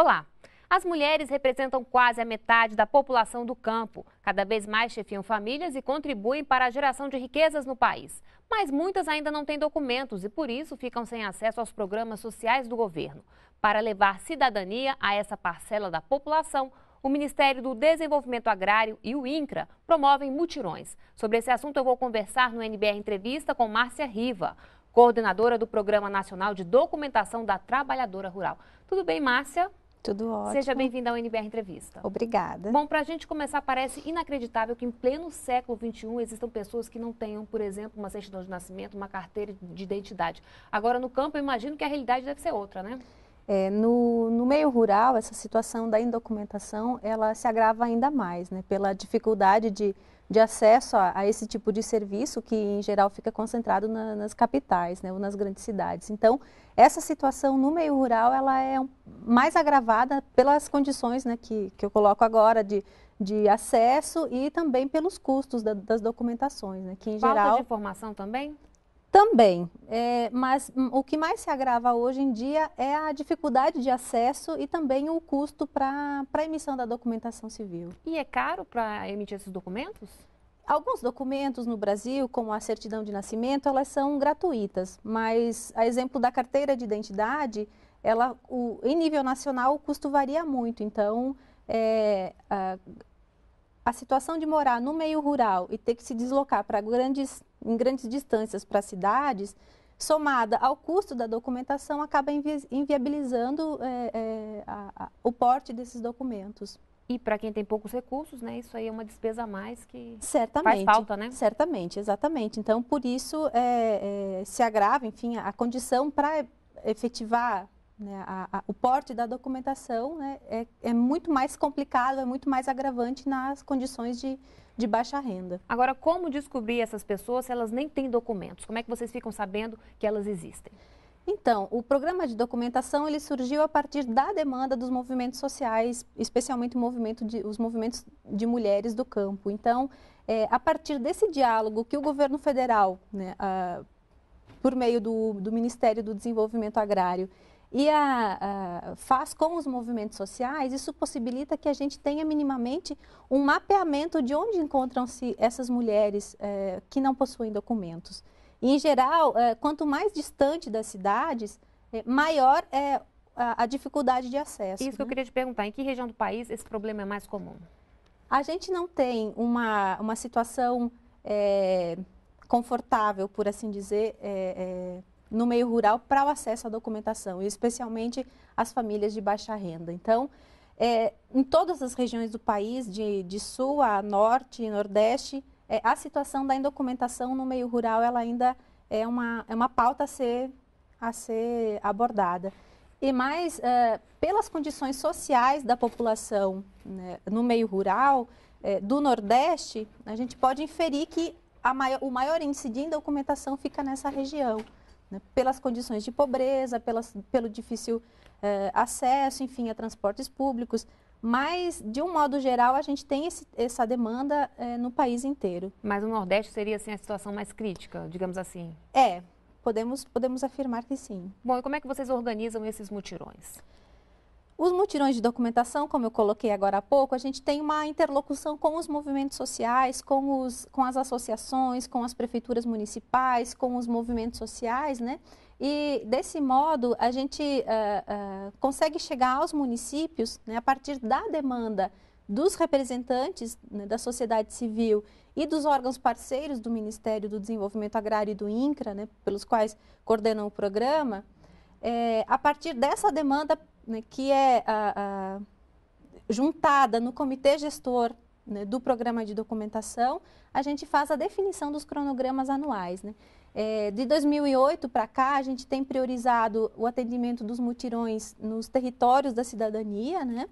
Olá! As mulheres representam quase a metade da população do campo. Cada vez mais chefiam famílias e contribuem para a geração de riquezas no país. Mas muitas ainda não têm documentos e, por isso, ficam sem acesso aos programas sociais do governo. Para levar cidadania a essa parcela da população, o Ministério do Desenvolvimento Agrário e o INCRA promovem mutirões. Sobre esse assunto, eu vou conversar no NBR Entrevista com Márcia Riva, coordenadora do Programa Nacional de Documentação da Trabalhadora Rural. Tudo bem, Márcia? Tudo ótimo. Seja bem-vinda ao NBR Entrevista. Obrigada. Bom, para a gente começar, parece inacreditável que em pleno século XXI existam pessoas que não tenham, por exemplo, uma certidão de nascimento, uma carteira de identidade. Agora, no campo, eu imagino que a realidade deve ser outra, né? É, no, no, meio rural, essa situação da indocumentação, ela se agrava ainda mais, né? Pela dificuldade de de acesso a, a, esse tipo de serviço que em geral fica concentrado na, nas capitais, né, ou nas grandes cidades. Então, essa situação no meio rural ela é mais agravada pelas condições né, que, que eu coloco agora de, de acesso e também pelos custos da, das documentações, né, que em Falta geral... de informação também? Também, é, mas o que mais se agrava hoje em dia é a dificuldade de acesso e também o custo para a emissão da documentação civil. E é caro para emitir esses documentos? Alguns documentos no Brasil, como a certidão de nascimento, elas são gratuitas, mas a exemplo da carteira de identidade, ela, o, em nível nacional o custo varia muito, então é, a situação de morar no meio rural e ter que se deslocar para grandes, em grandes distâncias para cidades, somada ao custo da documentação, acaba invi inviabilizando é, é, a, a, o porte desses documentos. E para quem tem poucos recursos, né, isso aí é uma despesa a mais que certamente, faz falta, né? Certamente, exatamente. Então, por isso é, é se agrava, enfim, a condição para efetivar né, a, a, o porte da documentação né, é, é, muito mais complicado, é muito mais agravante nas condições de, de baixa renda. Agora, como descobrir essas pessoas se elas nem têm documentos? Como é que vocês ficam sabendo que elas existem? Então, o programa de documentação ele surgiu a partir da demanda dos movimentos sociais, especialmente movimento de, os movimentos de mulheres do campo. Então, é, a partir desse diálogo que o governo federal, né, a, ah, por meio do, do Ministério do Desenvolvimento Agrário, e a, a, faz com os movimentos sociais, isso possibilita que a gente tenha minimamente um mapeamento de onde encontram-se essas mulheres eh, que não possuem documentos. E, em geral, eh, quanto mais distante das cidades, eh, maior é a, a, dificuldade de acesso. Isso né? que eu né? queria te perguntar, em que região do país esse problema é mais comum? A gente não tem uma, uma situação confortável, por assim dizer, no meio rural para o acesso à documentação, e especialmente as famílias de baixa renda. Então, é, em todas as regiões do país, de, de sul a norte e nordeste, é, a situação da indocumentação no meio rural ela ainda é uma, é uma pauta a ser, a ser abordada. E mais, é, pelas condições sociais da população né, no meio rural, é, do Nordeste, a gente pode inferir que maior, o maior índice de indocumentação fica nessa região né, pelas condições de pobreza, pelas, pelo difícil eh, acesso, enfim, a transportes públicos. Mas, de um modo geral, a gente tem esse, essa demanda eh, no país inteiro. Mas o Nordeste seria, assim, a situação mais crítica, digamos assim? É, podemos, podemos afirmar que sim. Bom, e como é que vocês organizam esses mutirões? Os mutirões de documentação, como eu coloquei agora há pouco, a gente tem uma interlocução com os movimentos sociais, com, os, com as associações, com as prefeituras municipais, com os movimentos sociais, né? E desse modo a gente uh, uh, consegue chegar aos municípios né, a partir da demanda dos representantes né, da sociedade civil e dos órgãos parceiros do Ministério do Desenvolvimento Agrário e do INCRA, né, pelos quais coordenam o programa, é, a partir dessa demanda né, que é a, a, juntada no comitê gestor né, do programa de documentação, a gente faz a definição dos cronogramas anuais. Né? É, de 2008 para cá, a gente tem priorizado o atendimento dos mutirões nos territórios da cidadania, né?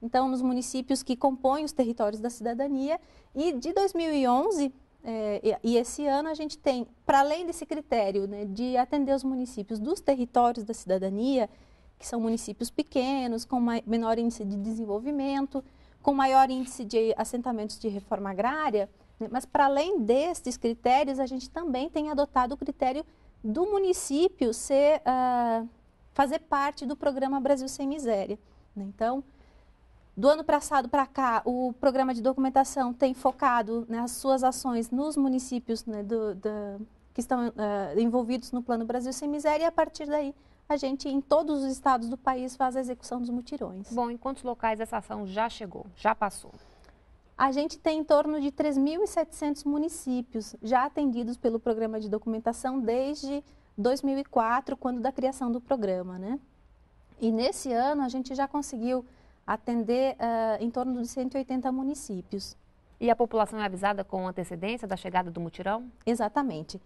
então nos municípios que compõem os territórios da cidadania, e de 2011 é, e esse ano a gente tem, para além desse critério né, de atender os municípios dos territórios da cidadania, que são municípios pequenos, com menor índice de desenvolvimento, com maior índice de assentamentos de reforma agrária. Né? Mas, para além destes critérios, a gente também tem adotado o critério do município ser, uh, fazer parte do programa Brasil Sem Miséria. Né? Então, do ano passado para cá, o programa de documentação tem focado né, as suas ações nos municípios né, do, do, que estão uh, envolvidos no Plano Brasil Sem Miséria e a partir daí a gente, em todos os estados do país, faz a execução dos mutirões. Bom, em quantos locais essa ação já chegou, já passou? A gente tem em torno de 3.700 municípios já atendidos pelo programa de documentação desde 2004, quando da criação do programa, né? E nesse ano a gente já conseguiu atender uh, em torno de 180 municípios. E a população é avisada com antecedência da chegada do mutirão? Exatamente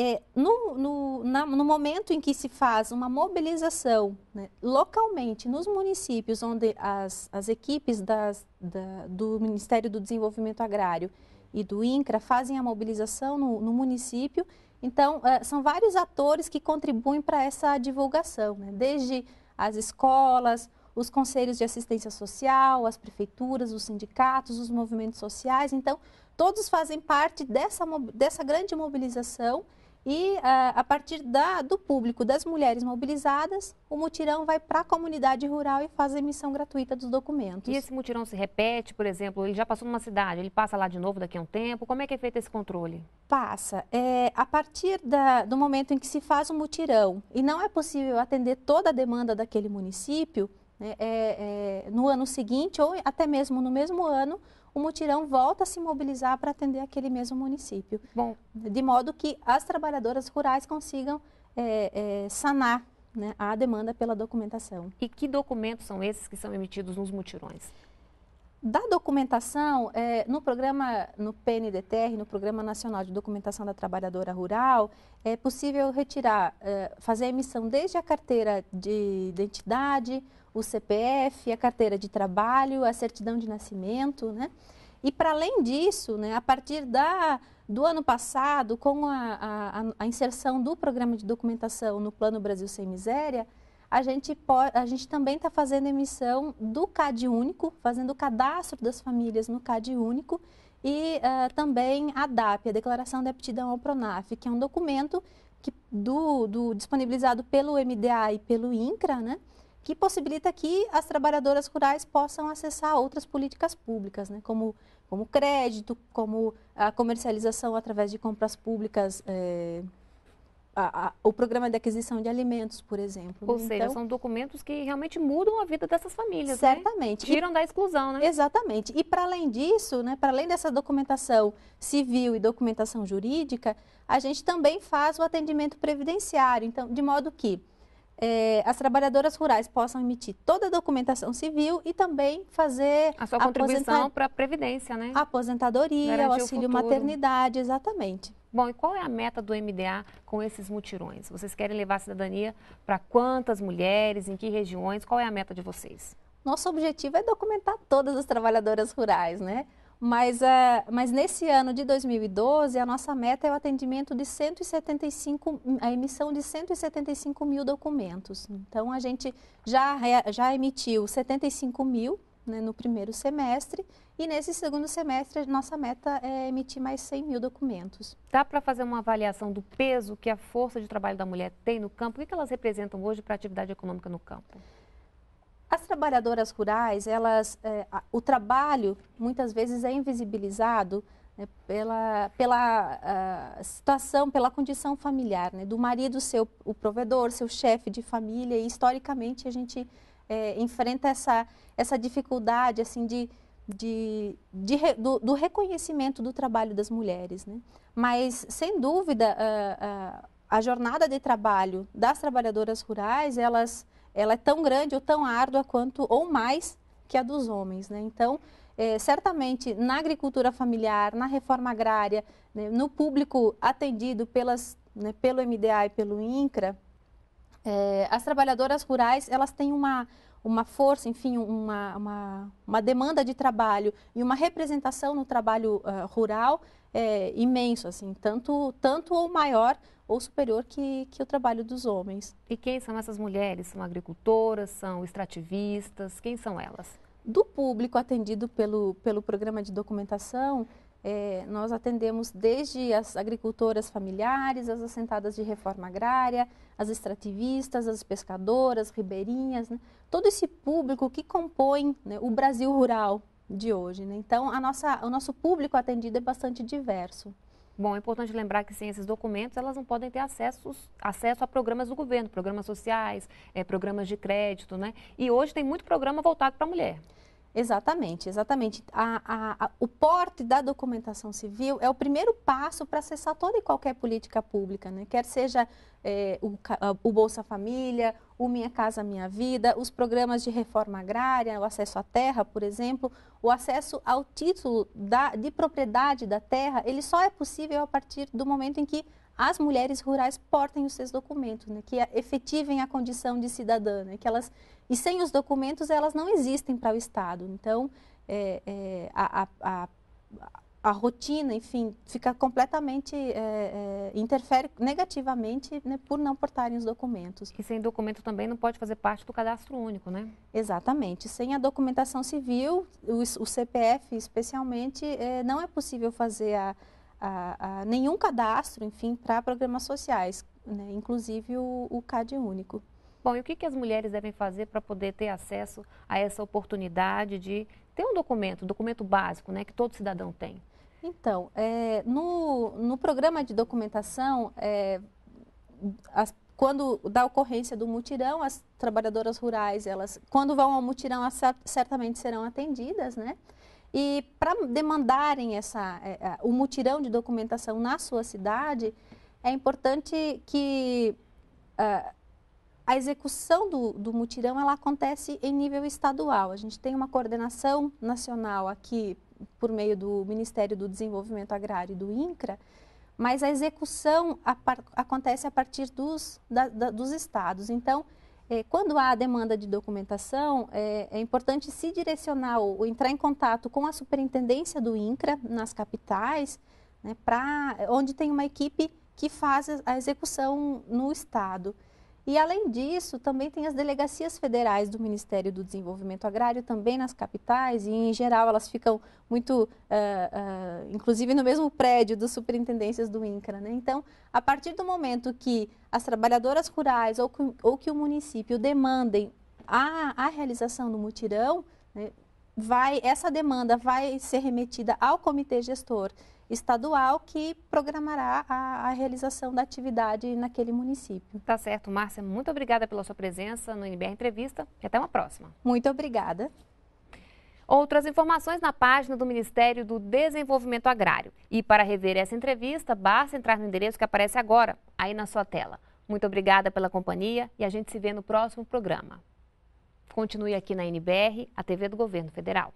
é, no, no, na, no, momento em que se faz uma mobilização né, localmente nos municípios onde as, as equipes das, da, do Ministério do Desenvolvimento Agrário e do INCRA fazem a mobilização no, no município, então é, são vários atores que contribuem para essa divulgação, né, desde as escolas, os conselhos de assistência social, as prefeituras, os sindicatos, os movimentos sociais. Então, todos fazem parte dessa, dessa grande mobilização e é, a partir da, do público das mulheres mobilizadas, o mutirão vai para a comunidade rural e faz a emissão gratuita dos documentos. E esse mutirão se repete, por exemplo, ele já passou numa cidade, ele passa lá de novo daqui a um tempo? Como é que é feito esse controle? Passa. É, a partir da, do momento em que se faz o um mutirão e não é possível atender toda a demanda daquele município, né? É, é, no ano seguinte, ou até mesmo no mesmo ano, o mutirão volta a se mobilizar para atender aquele mesmo município. Bom. De modo que as trabalhadoras rurais consigam é, é, sanar né, a demanda pela documentação. E que documentos são esses que são emitidos nos mutirões? Da documentação, é, no programa, no PNDTR, no Programa Nacional de Documentação da Trabalhadora Rural, é possível retirar, é, fazer a emissão desde a carteira de identidade, o CPF, a carteira de trabalho, a certidão de nascimento, né? E para além disso, né, a partir da, do ano passado, com a, a, a inserção do programa de documentação no Plano Brasil Sem Miséria, a gente, pode, a gente também está fazendo emissão do CAD único, fazendo o cadastro das famílias no CAD único e uh, também a DAP, a Declaração de Aptidão ao PRONAF, que é um documento que, do, do, disponibilizado pelo MDA e pelo INCRA, né, que possibilita que as trabalhadoras rurais possam acessar outras políticas públicas, né, como, como crédito, como a comercialização através de compras públicas eh, a, a, o programa de aquisição de alimentos, por exemplo. Ou né? seja, então são documentos que realmente mudam a vida dessas famílias, né? Certamente. Né? Tiram e, da exclusão, né? Exatamente. E para além disso, né, para além dessa documentação civil e documentação jurídica, a gente também faz o atendimento previdenciário, então, de modo que é, as trabalhadoras rurais possam emitir toda a documentação civil e também fazer a sua contribuição para a Previdência, né? Aposentadoria, Garantir auxílio maternidade, exatamente. Bom, e qual é a meta do MDA com esses mutirões? Vocês querem levar a cidadania para quantas mulheres, em que regiões? Qual é a meta de vocês? Nosso objetivo é documentar todas as trabalhadoras rurais, né? Mas, uh, mas nesse ano de 2012, a nossa meta é o atendimento de 175, hum, a emissão de 175 mil documentos. Então, a gente já, já emitiu 75 mil né, no primeiro semestre e nesse segundo semestre, nossa meta é emitir mais 100 mil documentos. Dá para fazer uma avaliação do peso que a força de trabalho da mulher tem no campo? O que elas representam hoje para a atividade econômica no campo? As trabalhadoras rurais, elas, é, o trabalho muitas vezes é invisibilizado né, pela, pela situação, pela condição familiar, né, do marido ser o, o provedor, seu chefe de família, e historicamente a gente é, enfrenta essa, essa dificuldade assim de de, de do, do, reconhecimento do trabalho das mulheres. Né? Mas, sem dúvida, a, ah, a, ah, a jornada de trabalho das trabalhadoras rurais, elas, ela é tão grande ou tão árdua quanto, ou mais, que a dos homens. Né? Então, é, certamente, na agricultura familiar, na reforma agrária, né, no público atendido pelas, né, pelo MDA e pelo INCRA, é, as trabalhadoras rurais, elas têm uma uma força, enfim, uma, uma, uma demanda de trabalho e uma representação no trabalho uh, rural é, imenso, assim, tanto, tanto ou maior ou superior que, que o trabalho dos homens. E quem são essas mulheres? São agricultoras, são extrativistas? Quem são elas? Do público atendido pelo, pelo programa de documentação, é, nós atendemos desde as agricultoras familiares, as assentadas de reforma agrária, as extrativistas, as pescadoras, ribeirinhas, né? todo esse público que compõe né, o Brasil rural de hoje. Né? Então, a nossa, o nosso público atendido é bastante diverso. Bom, é importante lembrar que sem esses documentos elas não podem ter acessos, acesso a programas do governo, programas sociais, é, programas de crédito, né? E hoje tem muito programa voltado para a mulher. Exatamente, exatamente. A, a, a, o porte da documentação civil é o primeiro passo para acessar toda e qualquer política pública, né? quer seja é, o, o, Bolsa Família, o Minha Casa Minha Vida, os programas de reforma agrária, o acesso à terra, por exemplo, o acesso ao título da, de propriedade da terra, ele só é possível a partir do momento em que as mulheres rurais portem os seus documentos, né, que efetivem a condição de cidadã, né, que elas e sem os documentos elas não existem para o Estado. Então é, é, a, a, a, a, rotina, enfim, fica completamente é, é interfere negativamente né, por não portarem os documentos. E sem documento também não pode fazer parte do cadastro único, né? Exatamente. Sem a documentação civil, o, o CPF especialmente, é, não é possível fazer a a, a nenhum cadastro, enfim, para programas sociais, né? inclusive o, o CAD único. Bom, e o que, que as mulheres devem fazer para poder ter acesso a essa oportunidade de ter um documento, um documento básico, né, que todo cidadão tem? Então, é, no, no programa de documentação, é, as, quando da ocorrência do mutirão, as trabalhadoras rurais, elas, quando vão ao mutirão, certamente serão atendidas, né? E para demandarem essa, é, é, o mutirão de documentação na sua cidade, é importante que uh, a execução do, do, mutirão ela acontece em nível estadual. A gente tem uma coordenação nacional aqui por meio do Ministério do Desenvolvimento Agrário e do INCRA, mas a execução a par, acontece a partir dos, da, da, dos estados. Então, é, quando há demanda de documentação, é, é importante se direcionar ou entrar em contato com a superintendência do INCRA nas capitais, né, pra, onde tem uma equipe que faz a execução no Estado. E, além disso, também tem as delegacias federais do Ministério do Desenvolvimento Agrário, também nas capitais, e, em geral, elas ficam muito, uh, uh, inclusive, no mesmo prédio dos superintendências do INCRA. Né? Então, a partir do momento que as trabalhadoras rurais ou que, ou que o município demandem a, a realização do mutirão, né, vai, essa demanda vai ser remetida ao comitê gestor estadual que programará a, a realização da atividade naquele município. Tá certo, Márcia, muito obrigada pela sua presença no NBR Entrevista e até uma próxima. Muito obrigada. Outras informações na página do Ministério do Desenvolvimento Agrário. E para rever essa entrevista, basta entrar no endereço que aparece agora, aí na sua tela. Muito obrigada pela companhia e a gente se vê no próximo programa. Continue aqui na NBR, a TV do Governo Federal.